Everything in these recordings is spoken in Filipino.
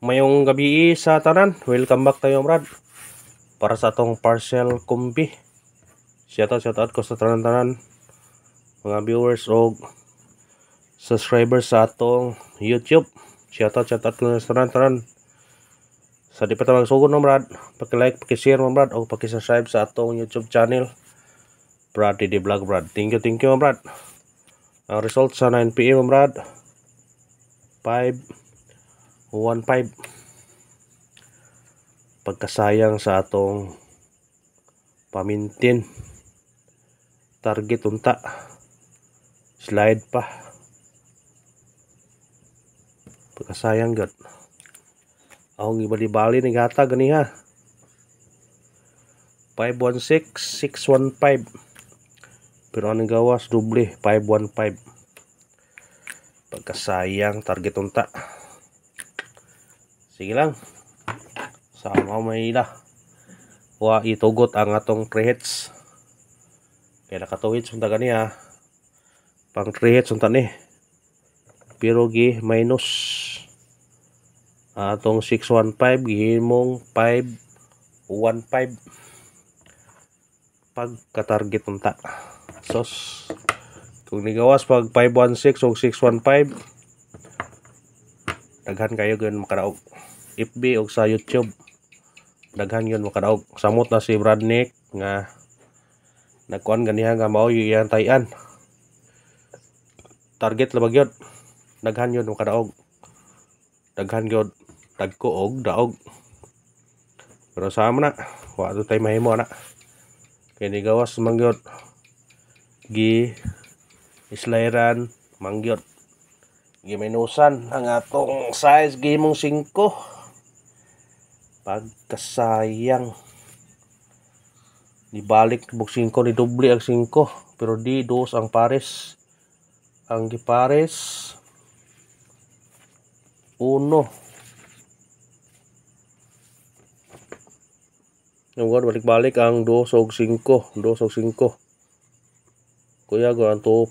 Mayong gabi sa tanan. Welcome back tayo Brad. Para sa atong parcel kumbi. Shout out, shout out ko sa tanan-tanan. Mga viewers o subscribers sa atong YouTube. Shout out, shout out ko sa tanan-tanan. Sa di pa tamang sugon Brad. Paki-like, paki-share mo Brad o paki-subscribe sa atong YouTube channel. Brad di Vlog Brad. Thank you, thank you Brad. Ang result sa 9pm Brad. 5 1.5 pagkasayang sa atong pamintin target unta slide pa pagkasayang gat Ang ibali-bali ni gata gani ha 516 615 pero ang gawas doble 515 pagkasayang target unta sige lang sama mahila wa itugot ang atong 3 hits kaya nakatuhit sunta gani ha pang 3 hits sunta ni pero gi minus atong 615 gihimong 515 pagka-target unta sos kung nigawas pag 516 o 615 daghan kayo ganun makaraog FB o sa YouTube daghan yun makadaog samot na si Bradnick nga nagkuan ganiha nga mao iyang tayan target labag yun daghan yun makadaog daghan yun tagko og daog pero sa sama na wa to tayo mahimo na kay ni gawas mangyod gi islayran mangyod giminusan ang atong size gimong 5 Pagkasayang. Dibalik bug 5 ni doble ang 5 pero di dos ang pares. Ang gipares 1. Ngayon, balik-balik ang 2 og 5. 2 og 5. Kuya, gawin to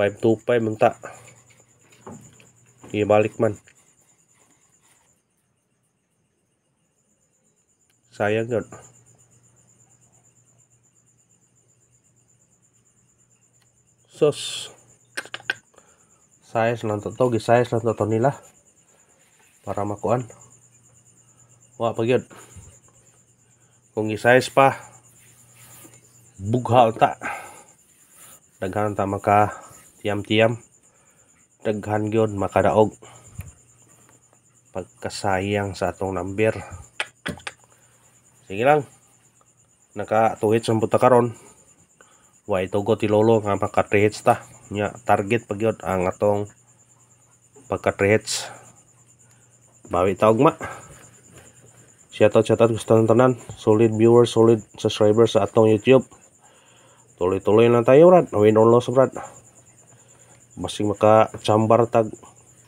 525 menta. Ibalik man. sayang kan sos saya tonton togi saya selantot lah para makuan wah pagyod kongi saya pa bukhal tak dengan tak maka tiam-tiam maka maka daog pagkasayang sa atong number Sige lang. Nakatuhits ang buta karon. Wa itugo ti lolo nga maka 3 ta. Nya target pag ang atong pagka-3 Bawi taog ma. Shoutout, shoutout gusto ng tanan. Solid viewers, solid subscribers sa atong YouTube. Tuloy-tuloy na tayo, Brad. Win on loss, Brad. masing maka-chambar tag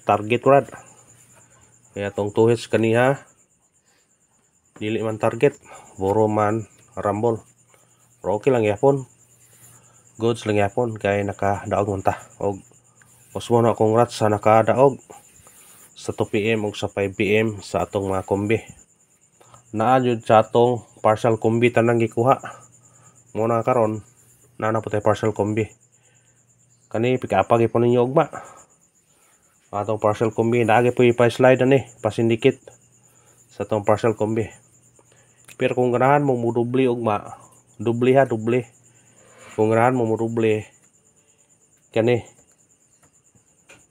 target, Brad. Kaya tong tuhis kaniha dili man target buro man rumble pero okay lang yapon goods lang yapon kay nakadaog man ta og usmo na akong sa nakadaog sa 2pm o sa 5pm sa atong mga kombi naayod sa atong partial kombi tanang gikuha muna karon na na putay partial kombi kani pikapag ipon ninyo ugma atong partial kombi naagi po ipa slide ni pasindikit sa atong partial kombi pir kung mau mau dubli og dubli ha dubli. Kung mau mau dubli kene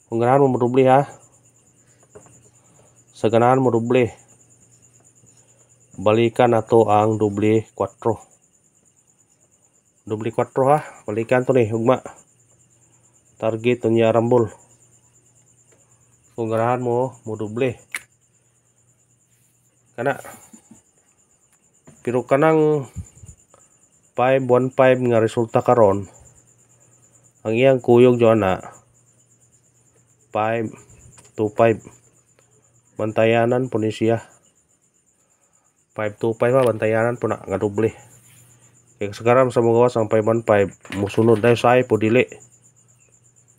Kung mau mau dubli ha. Sa mau dubli. Balikan atau ang dubli quattro Dubli quattro ha. Balikan tuh nih ugma. Target niya rambol. Kung mau mo mudubli. Kana pero kanang 515 nga resulta karon ang iyang kuyog jo ana 525 bantayanan po ni siya 525 ba bantayanan po na nga doble kaya kasagaran sa mga wasang 515 musunod dai sa po dili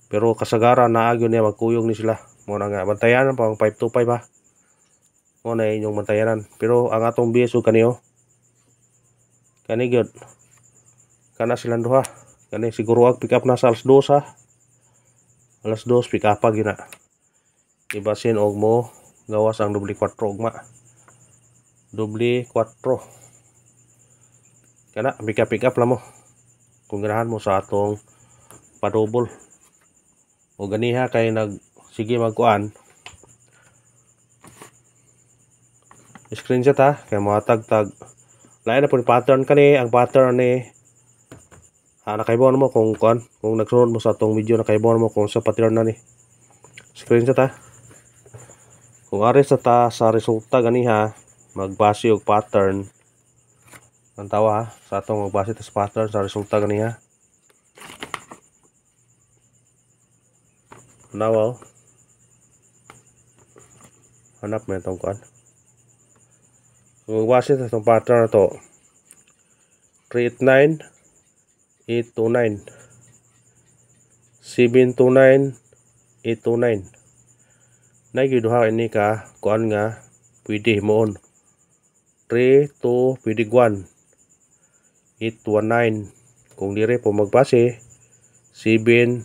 pero kasagaran na agyo niya magkuyog ni sila mo na nga bantayanan pa ang 525 ba mo na inyong bantayanan pero ang atong biso kaniyo kani gyud kana silang duha kani siguro wag pick up na sa alas 2 ha alas 2 pick up gyud na ibasin og mo gawas ang doble 4 ugma doble 4 kana pick up pick up lang mo kung ganahan mo sa atong padobol o ganiha kay nag sige magkuan screenshot ha kay mga tag tag lain na po ni pattern kani ang pattern ni ha, ah, nakaibon mo kung kon kung nagsunod mo sa atong video nakaibon mo kung sa pattern na ni screenshot ha ah. kung ari sa ta sa resulta ganiha magbase og pattern ang tawa ha sa atong magbase sa pattern sa resulta ganiha now oh. well hanap mo itong kuan kung iwasin sa itong pattern na to. 389, 829, 729, 829. Nagiduha ini ka, kuan nga, pwede himuon. 3, 2, pwede 1. 819 kung dire po magpase 7 8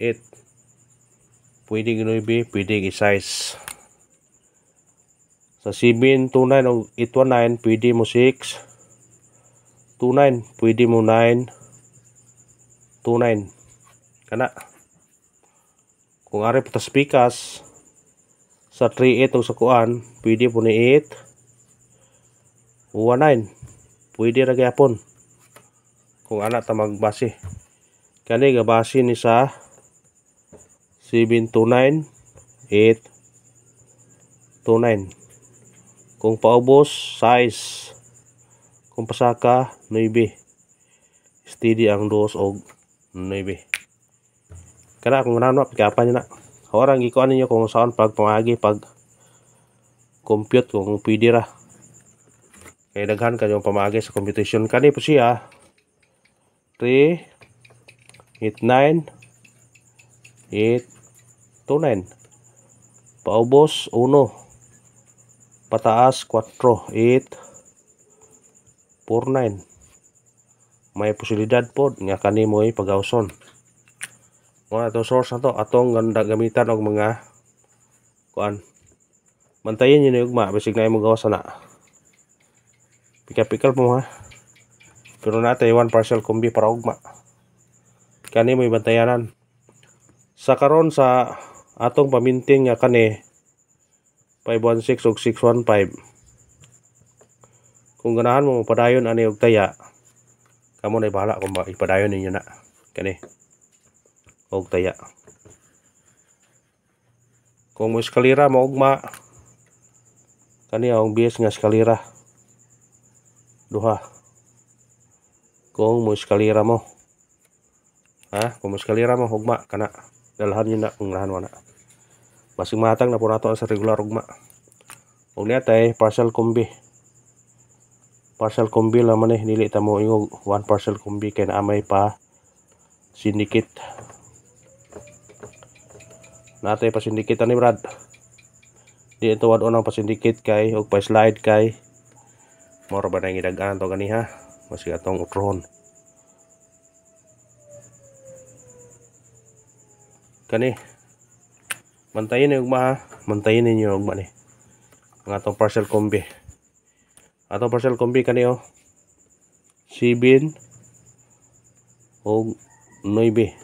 pwede pwedeng 9 pwedeng size sa 7, 29 o 819, pwede mo 6. 29, pwede mo 9. 29. Kana. Kung ari po tas pikas, sa 38 o sa kuan, pwede po ni 8. 19. Pwede ra gyapon. Kung ana ta magbase. Kani gabase ni sa 729 8 29 kung paubos, size. Kung pasaka, 9. Steady ang 2 og 9. Kana kung nano, pikapan nyo na. Orang, ikuan ninyo kung saan pag pangagi, pag compute, kung pwede ra. Kaya daghan ka yung pamagi sa computation. Kani po siya, 3, 8, 9, 8, 2, 9. Paubos, 1 pataas 4 may posibilidad po nga kanimo ay pagawson mo na source na to atong ganda gamitan og mga kuan mantayin niyo yung ma bisig na imong gawas na pika pikal mo ha pero natay one partial kumbi para ugma kani mo ibantayanan sa karon sa atong paminting nga kani 516 ug 615 kung ganahan mo padayon ani og taya kamo na ibahala kung ipadayon ninyo na kani og taya kung mo eskalira mo ugma kani ang bias nga eskalira duha kung mo eskalira mo ha kung mo eskalira mo ugma kana dalhan nyo na kung lahan na matang na po nato sa regular ugma og niya tay partial kombi partial kombi laman eh dili ta mo ingog one partial kombi kay naamay pa sindikit natay pa syndicate ni Brad di ito wad on pa syndicate kay og pa slide kay moro ba nang gidaganan to ganiha masig atong utron kani Mantayin yung ugma ha. Mantayin ninyo yung ugma ni. Ang atong partial combi. Atong partial combi kani oh. o. Sibin. O noibe.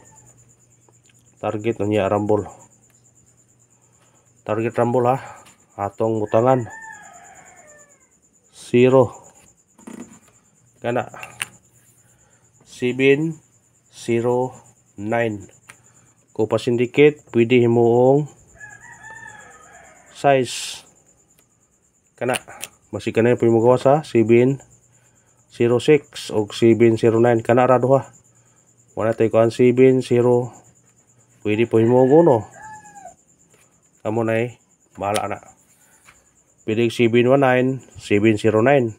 Target niya rambol. Target rambol ha. Atong butangan. Zero. Kana. Sibin. Zero. Nine. Kupa syndicate. Pwede himuong size kana masika na yung magawa sa 706 o 709 kana ra duha wala tayo kuhan 70 pwede po yung mga uno kamo na eh bahala na pwede 719 709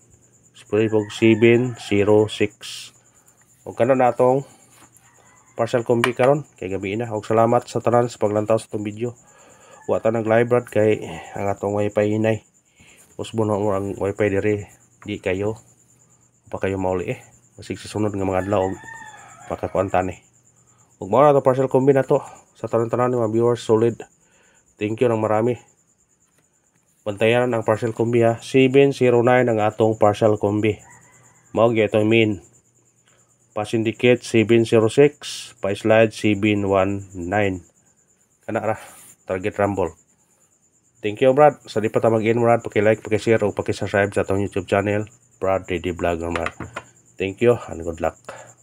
pwede po 706 o kana na atong partial combi karon kay gabi na og salamat sa tanan sa paglantaw sa tong video wa ta nag live broad kay ang atong wifi hinay usbo na mo ang wifi dire di kayo pa kayo mauli eh masig susunod nga mga adlaw og pakakuan tani ug mao na to parcel combi na to sa tanan-tanan ni mga viewers solid thank you nang marami bantayan ang parcel combi ha 709 ang atong parcel combi mao gyud ito mean pa syndicate 706 pa slide 719 kana ra target rumble thank you brad sa di pa ta mag-in brad paki-like paki-share o paki-subscribe sa atong YouTube channel Brad Ready Vlogger Brad thank you and good luck